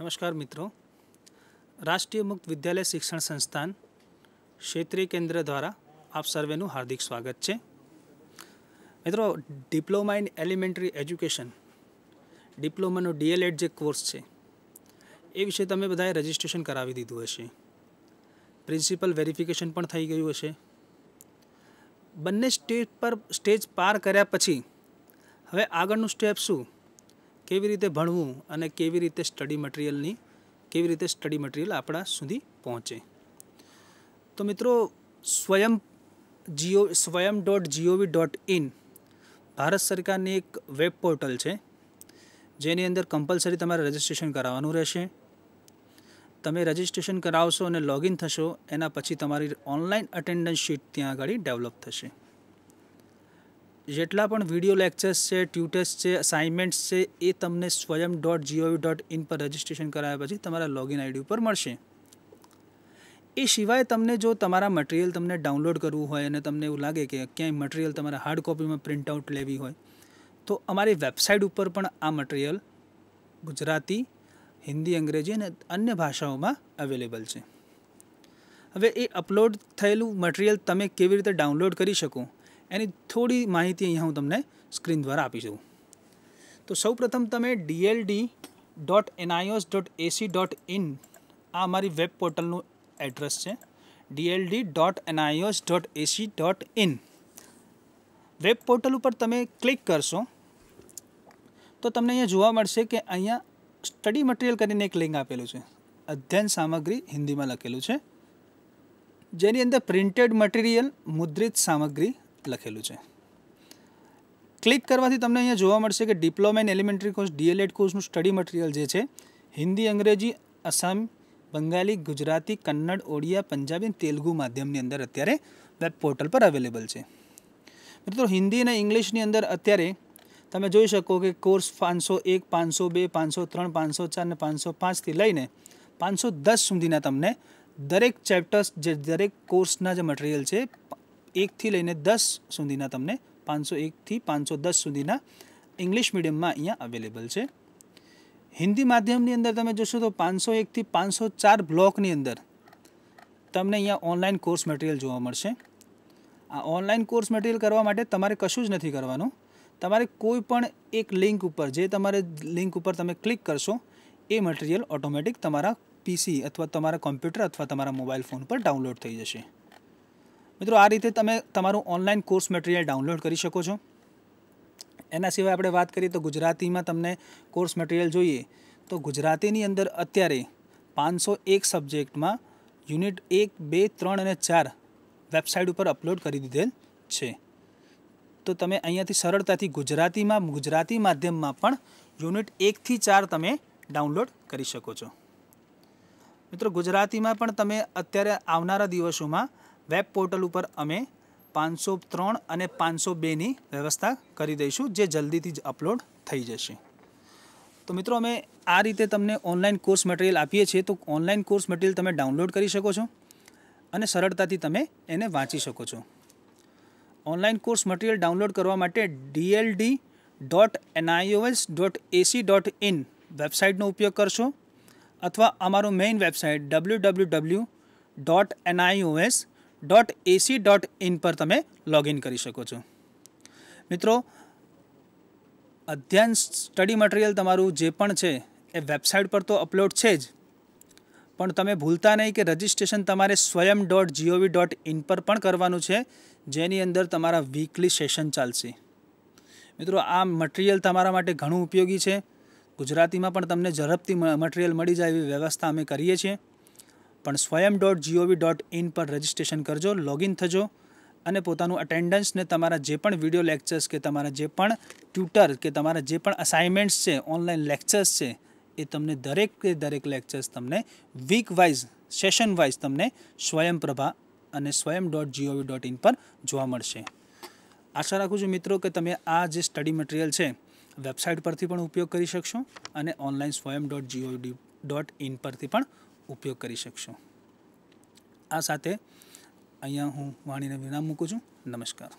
નમસ્કાર મિત્રો રાષ્ટ્રીય મુક્ત વિદ્યાલય શિક્ષણ સંસ્થાન ક્ષેત્રીય કેન્દ્ર દ્વારા આપ સર્વેનું હાર્દિક સ્વાગત છે મિત્રો ડિપ્લોમા ઇન એલિમેન્ટરી એજ્યુકેશન ડિપ્લોમાનો ડીએલએડ જે કોર્સ છે એ વિશે તમે બધાએ રજિસ્ટ્રેશન કરાવી દીધું હશે પ્રિન્સિપલ વેરિફિકેશન પણ થઈ ગયું હશે બંને સ્ટેજ પર સ્ટેજ પાર કર્યા પછી હવે આગળનું સ્ટેપ શું કેવી રીતે ભણવું અને કેવી રીતે સ્ટડી મટિરિયલની કેવી રીતે સ્ટડી મટિરિયલ આપણા સુધી પહોંચે તો મિત્રો સ્વયં જીઓ Swayam dot gov dot in Bharat સરકારની એક વેબ પોર્ટલ છે જેની અંદર કમ્પલસરી તમારે રજિસ્ટ્રેશન કરાવવાનું રહેશે તમે રજિસ્ટ્રેશન કરાવશો અને લોગિન થશો એના પછી તમારી ઓનલાઈન અટેન્ડન્સ શીટ ત્યાં આગળ ડેવલપ થશે જેટલા પણ વિડીયો લેક્ચર્સ છે ટ્યુટર્સ છે અસાઇનમેન્ટ્સ છે એ તમને Swayam dot gov dot in પર રજીસ્ટ્રેશન કરાયા પછી તમારા લોગિન આઈડી ઉપર મળશે એ સિવાય તમને જો તમારા મટિરિયલ તમને ડાઉનલોડ કરવું હોય અને તમને એવું લાગે કે ક્યાંય મટિરિયલ તમારા હાર્ડ કોપીમાં પ્રિન્ટ આઉટ લેવી હોય તો અમારી વેબસાઇટ ઉપર પણ આ મટિરિયલ ગુજરાતી હિન્દી અંગ્રેજી અને અન્ય ભાષાઓમાં અવેલેબલ છે હવે એ અપલોડ થયેલું મટિરિયલ તમે કેવી રીતે ડાઉનલોડ કરી શકો એની થોડી માહિતી અહીંયા હું તમને સ્ક્રીન દ્વારા આપીશું તો સૌ પ્રથમ તમે DLED dot NIOS dot AC dot in આ અમારી વેબ પોર્ટલનું એડ્રેસ છે DLED dot NIOS dot AC dot in web portal ઉપર તમે ક્લિક કરશો તો તમને અહીંયા જોવા મળશે કે અહીંયા સ્ટડી મટીરિયલ કરીને એક લિંક આપેલું છે અધ્યયન સામગ્રી હિન્દીમાં લખેલું છે જેની અંદર પ્રિન્ટેડ મટીરિયલ મુદ્રિત સામગ્રી લખેલું છે ક્લિક કરવાથી તમને અહીંયા જોવા મળશે કે diploma in elementary course DElEd કોર્સનું સ્ટડી મટીરિયલ જે છે હિન્દી અંગ્રેજી આસામ બંગાળી ગુજરાતી કન્નડ ઓડિયા પંજાબી અને તેલુગુ માધ્યમની અંદર અત્યારે વેબ પોર્ટલ પર અવેલેબલ છે મિત્રો હિન્દી અને ઇંગ્લિશની અંદર અત્યારે તમે જોઈ શકો કે કોર્સ પાંચસો એક પાંચસો બે પાંચસો ત્રણ પાંચસો ચાર અને પાંચસો પાંચથી લઈને પાંચસો દસ સુધીના તમને દરેક ચેપ્ટર્સ જે દરેક કોર્સના જે મટીરિયલ છે એકથી લઈને દસ સુધીના તમને પાંચસો એકથી પાંચસો દસ સુધીના ઇંગ્લિશ મીડિયમમાં અહીંયા અવેલેબલ છે હિન્દી માધ્યમની અંદર તમે જોશો તો પાંચસો એકથી પાંચસો ચાર બ્લોકની અંદર તમને અહીંયા ઓનલાઈન કોર્સ મટીરિયલ જોવા મળશે આ ઓનલાઈન કોર્સ મટીરિયલ કરવા માટે તમારે કશું જ નથી કરવાનું તમારે કોઈ પણ એક લિંક ઉપર જે તમારે લિંક ઉપર તમે ક્લિક કરશો એ મટીરિયલ ઓટોમેટિક તમારા પીસી અથવા તમારા કોમ્પ્યુટર અથવા તમારા મોબાઈલ ફોન પર ડાઉનલોડ થઈ જશે મિત્રો આ રીતે તમે તમારું ઓનલાઈન કોર્સ મટીરિયલ ડાઉનલોડ કરી શકો છો એના સિવાય આપણે વાત કરીએ તો ગુજરાતીમાં તમને કોર્સ મટીરિયલ જોઈએ તો ગુજરાતીની અંદર અત્યારે પાંચસો એક સબ્જેક્ટમાં યુનિટ એક બે ત્રણ અને ચાર વેબસાઇટ ઉપર અપલોડ કરી દીધેલ છે તો તમે અહીંયાથી સરળતાથી ગુજરાતીમાં ગુજરાતી માધ્યમમાં પણ યુનિટ એકથી ચાર તમે ડાઉનલોડ કરી શકો છો મિત્રો ગુજરાતીમાં પણ તમે અત્યારે આવનારા દિવસોમાં વેબ પોર્ટલ ઉપર અમે પાંચસો ત્રણ અને પાંચસો બેની વ્યવસ્થા કરી દઈશું જે જલ્દીથી જ અપલોડ થઈ જશે તો મિત્રો અમે આ રીતે તમને ઓનલાઈન કોર્સ મટીરિયલ આપીએ છીએ તો ઓનલાઈન કોર્સ મટીરિયલ તમે ડાઉનલોડ કરી શકો છો અને સરળતાથી તમે એને વાંચી શકો છો ઓનલાઈન કોર્સ મટીરિયલ ડાઉનલોડ કરવા માટે DLED dot NIOS dot AC dot in વેબસાઇટનો ઉપયોગ કરશો અથવા અમારું main website W W W dot NIOS dot AC dot in પર તમે લોગિન કરી શકો છો મિત્રો અધ્યયન સ્ટડી મટીરિયલ તમારું જે પણ છે એ વેબસાઇટ પર તો અપલોડ છે જ પણ તમે ભૂલતા નહીં કે રજિસ્ટ્રેશન તમારે સ્વયં ડોટ જીઓવી ડોટ ઇન પર પણ કરવાનું છે જેની અંદર તમારા વીકલી સેશન ચાલશે મિત્રો આ મટીરિયલ તમારા માટે ઘણું ઉપયોગી છે ગુજરાતીમાં પણ તમને ઝડપથી મટીરિયલ મળી જાય એવી વ્યવસ્થા અમે કરીએ છીએ પણ Swayam dot gov dot in પર રજિસ્ટ્રેશન કરજો લોગિન થજો અને પોતાનું અટેન્ડન્સ ને તમારા જે પણ વિડીયો લેક્ચર્સ કે તમારા જે પણ ટ્યુટર કે તમારા જે પણ અસાઇનમેન્ટ્સ છે ઓનલાઈન લેક્ચર્સ છે એ તમને દરેક કે દરેક લેક્ચર્સ તમને વીક વાઇઝ સેશન વાઇઝ તમને સ્વયંપ્રભા અને સ્વયં ડોટ જીઓવી ડોટ ઇન પર જોવા મળશે આશા રાખું છું મિત્રો કે તમે આ જે સ્ટડી મટીરિયલ છે વેબસાઇટ પરથી પણ ઉપયોગ કરી શકશો અને ઓનલાઈન સ્વયં ડોટ જીઓવી ડોટ ઇન પરથી પણ ઉપયોગ કરી શકશો આ સાથે અહીંયા હું વાણીને વિરામ મૂકું છું નમસ્કાર